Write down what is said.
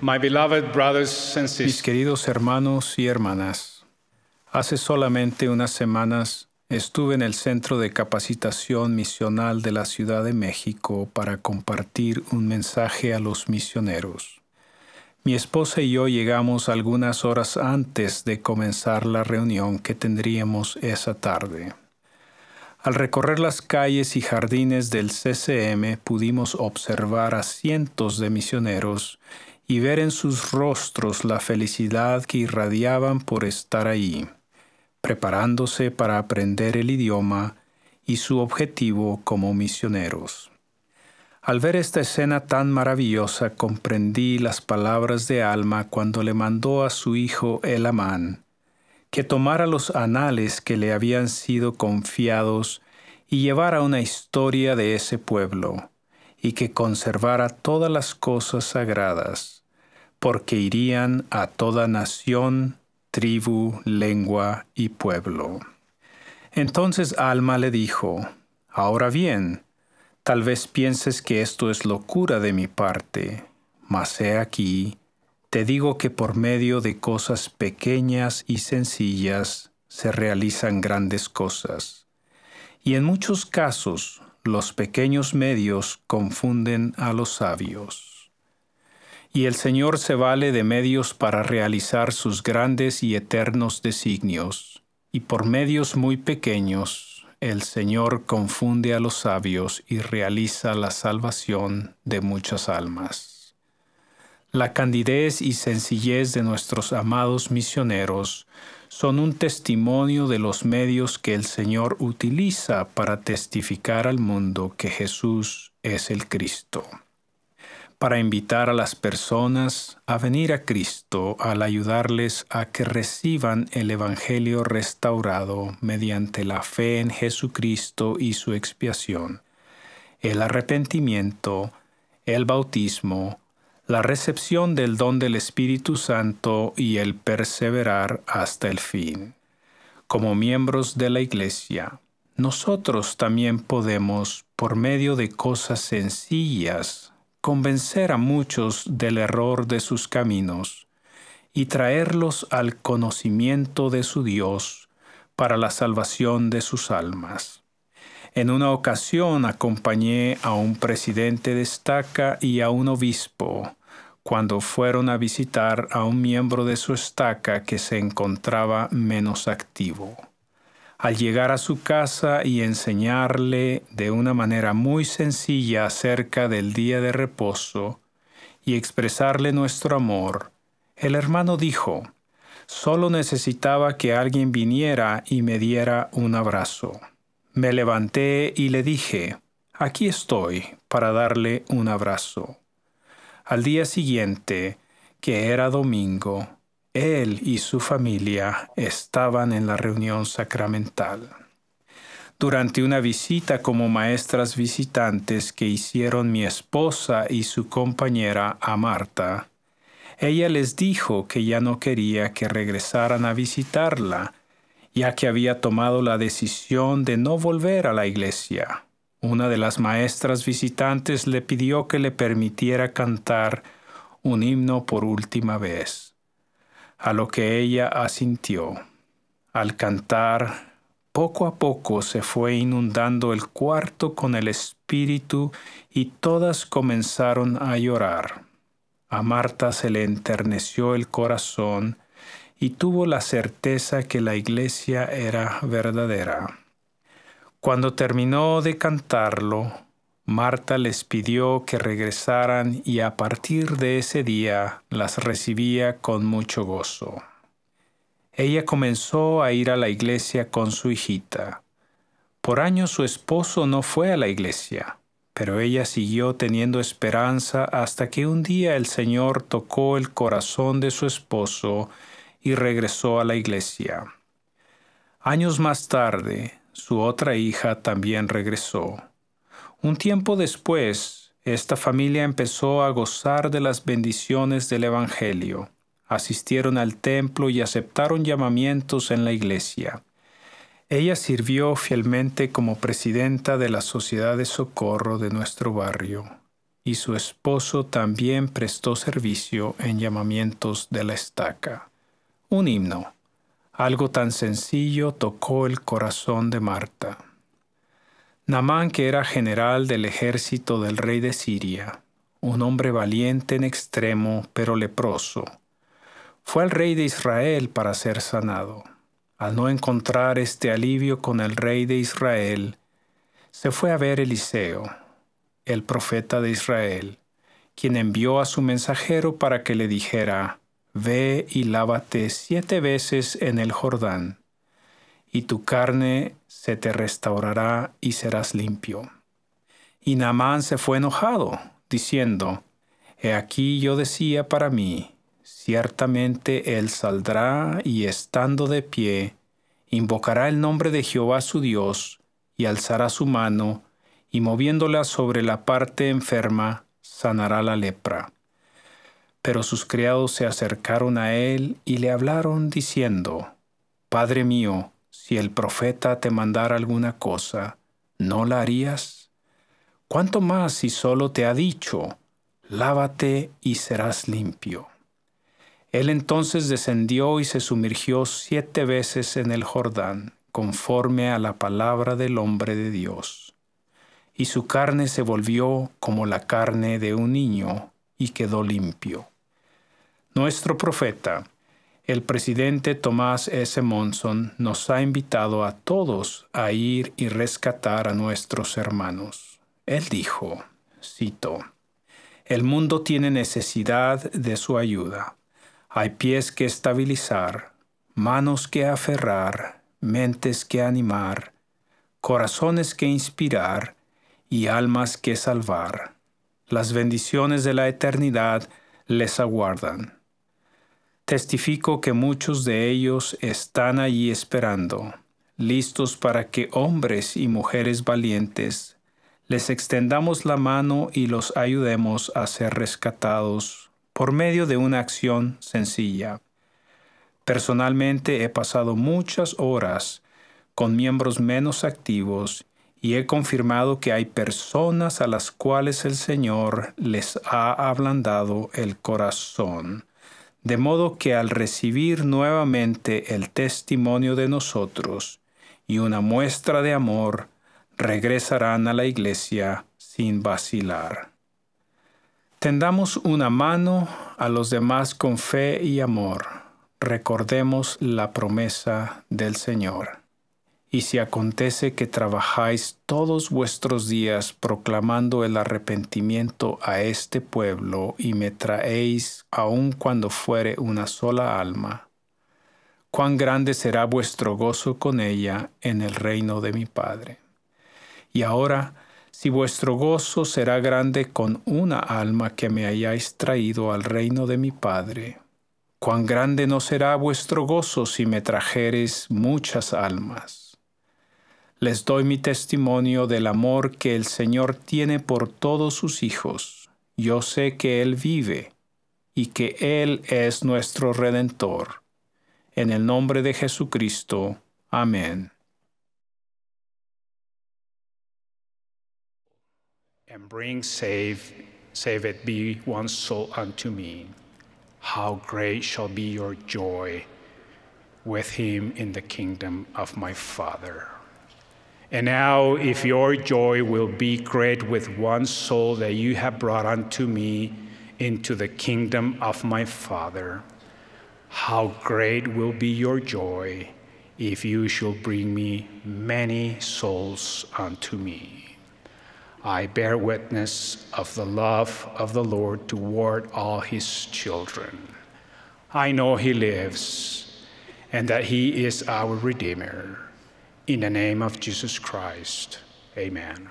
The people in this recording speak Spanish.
Mis queridos hermanos y hermanas, hace solamente unas semanas estuve en el Centro de Capacitación Misional de la Ciudad de México para compartir un mensaje a los misioneros. Mi esposa y yo llegamos algunas horas antes de comenzar la reunión que tendríamos esa tarde. Al recorrer las calles y jardines del CCM pudimos observar a cientos de misioneros y ver en sus rostros la felicidad que irradiaban por estar ahí, preparándose para aprender el idioma y su objetivo como misioneros. Al ver esta escena tan maravillosa comprendí las palabras de Alma cuando le mandó a su hijo Elamán que tomara los anales que le habían sido confiados y llevara una historia de ese pueblo, y que conservara todas las cosas sagradas porque irían a toda nación, tribu, lengua y pueblo. Entonces Alma le dijo, Ahora bien, tal vez pienses que esto es locura de mi parte, mas he aquí, te digo que por medio de cosas pequeñas y sencillas se realizan grandes cosas. Y en muchos casos los pequeños medios confunden a los sabios y el Señor se vale de medios para realizar sus grandes y eternos designios. Y por medios muy pequeños, el Señor confunde a los sabios y realiza la salvación de muchas almas. La candidez y sencillez de nuestros amados misioneros son un testimonio de los medios que el Señor utiliza para testificar al mundo que Jesús es el Cristo para invitar a las personas a venir a Cristo al ayudarles a que reciban el Evangelio restaurado mediante la fe en Jesucristo y su expiación, el arrepentimiento, el bautismo, la recepción del don del Espíritu Santo y el perseverar hasta el fin. Como miembros de la Iglesia, nosotros también podemos, por medio de cosas sencillas, convencer a muchos del error de sus caminos y traerlos al conocimiento de su Dios para la salvación de sus almas. En una ocasión acompañé a un presidente de estaca y a un obispo cuando fueron a visitar a un miembro de su estaca que se encontraba menos activo al llegar a su casa y enseñarle de una manera muy sencilla acerca del día de reposo y expresarle nuestro amor, el hermano dijo, solo necesitaba que alguien viniera y me diera un abrazo. Me levanté y le dije, aquí estoy para darle un abrazo. Al día siguiente, que era domingo, él y su familia estaban en la reunión sacramental. Durante una visita como maestras visitantes que hicieron mi esposa y su compañera a Marta, ella les dijo que ya no quería que regresaran a visitarla, ya que había tomado la decisión de no volver a la iglesia. Una de las maestras visitantes le pidió que le permitiera cantar un himno por última vez a lo que ella asintió. Al cantar, poco a poco se fue inundando el cuarto con el espíritu y todas comenzaron a llorar. A Marta se le enterneció el corazón y tuvo la certeza que la iglesia era verdadera. Cuando terminó de cantarlo, Marta les pidió que regresaran y a partir de ese día las recibía con mucho gozo. Ella comenzó a ir a la iglesia con su hijita. Por años su esposo no fue a la iglesia, pero ella siguió teniendo esperanza hasta que un día el Señor tocó el corazón de su esposo y regresó a la iglesia. Años más tarde, su otra hija también regresó. Un tiempo después, esta familia empezó a gozar de las bendiciones del Evangelio. Asistieron al templo y aceptaron llamamientos en la iglesia. Ella sirvió fielmente como presidenta de la Sociedad de Socorro de nuestro barrio y su esposo también prestó servicio en llamamientos de la estaca. Un himno, algo tan sencillo, tocó el corazón de Marta. Namán, que era general del ejército del rey de Siria, un hombre valiente en extremo, pero leproso, fue al rey de Israel para ser sanado. Al no encontrar este alivio con el rey de Israel, se fue a ver Eliseo, el profeta de Israel, quien envió a su mensajero para que le dijera, Ve y lávate siete veces en el Jordán, y tu carne se te restaurará y serás limpio. Y Naamán se fue enojado, diciendo, He aquí yo decía para mí, ciertamente él saldrá y estando de pie, invocará el nombre de Jehová su Dios, y alzará su mano, y moviéndola sobre la parte enferma, sanará la lepra. Pero sus criados se acercaron a él y le hablaron, diciendo, Padre mío, si el profeta te mandara alguna cosa, ¿no la harías? ¿Cuánto más si solo te ha dicho, lávate y serás limpio? Él entonces descendió y se sumergió siete veces en el Jordán, conforme a la palabra del hombre de Dios. Y su carne se volvió como la carne de un niño, y quedó limpio. Nuestro profeta, el presidente Tomás S. Monson nos ha invitado a todos a ir y rescatar a nuestros hermanos. Él dijo, cito, El mundo tiene necesidad de su ayuda. Hay pies que estabilizar, manos que aferrar, mentes que animar, corazones que inspirar y almas que salvar. Las bendiciones de la eternidad les aguardan. Testifico que muchos de ellos están allí esperando, listos para que hombres y mujeres valientes les extendamos la mano y los ayudemos a ser rescatados por medio de una acción sencilla. Personalmente he pasado muchas horas con miembros menos activos y he confirmado que hay personas a las cuales el Señor les ha ablandado el corazón de modo que al recibir nuevamente el testimonio de nosotros y una muestra de amor, regresarán a la iglesia sin vacilar. Tendamos una mano a los demás con fe y amor. Recordemos la promesa del Señor. Y si acontece que trabajáis todos vuestros días proclamando el arrepentimiento a este pueblo y me traéis aun cuando fuere una sola alma, cuán grande será vuestro gozo con ella en el reino de mi Padre. Y ahora, si vuestro gozo será grande con una alma que me hayáis traído al reino de mi Padre, cuán grande no será vuestro gozo si me trajeres muchas almas. Les doy mi testimonio del amor que el Señor tiene por todos sus hijos. Yo sé que Él vive y que Él es nuestro Redentor. En el nombre de Jesucristo. Amén. And bring save, save it be one soul unto me. How great shall be your joy with him in the kingdom of my Father. And now, if your joy will be great with one soul that you have brought unto me into the kingdom of my Father, how great will be your joy if you shall bring me many souls unto me. I bear witness of the love of the Lord toward all his children. I know he lives and that he is our Redeemer in the name of Jesus Christ, amen.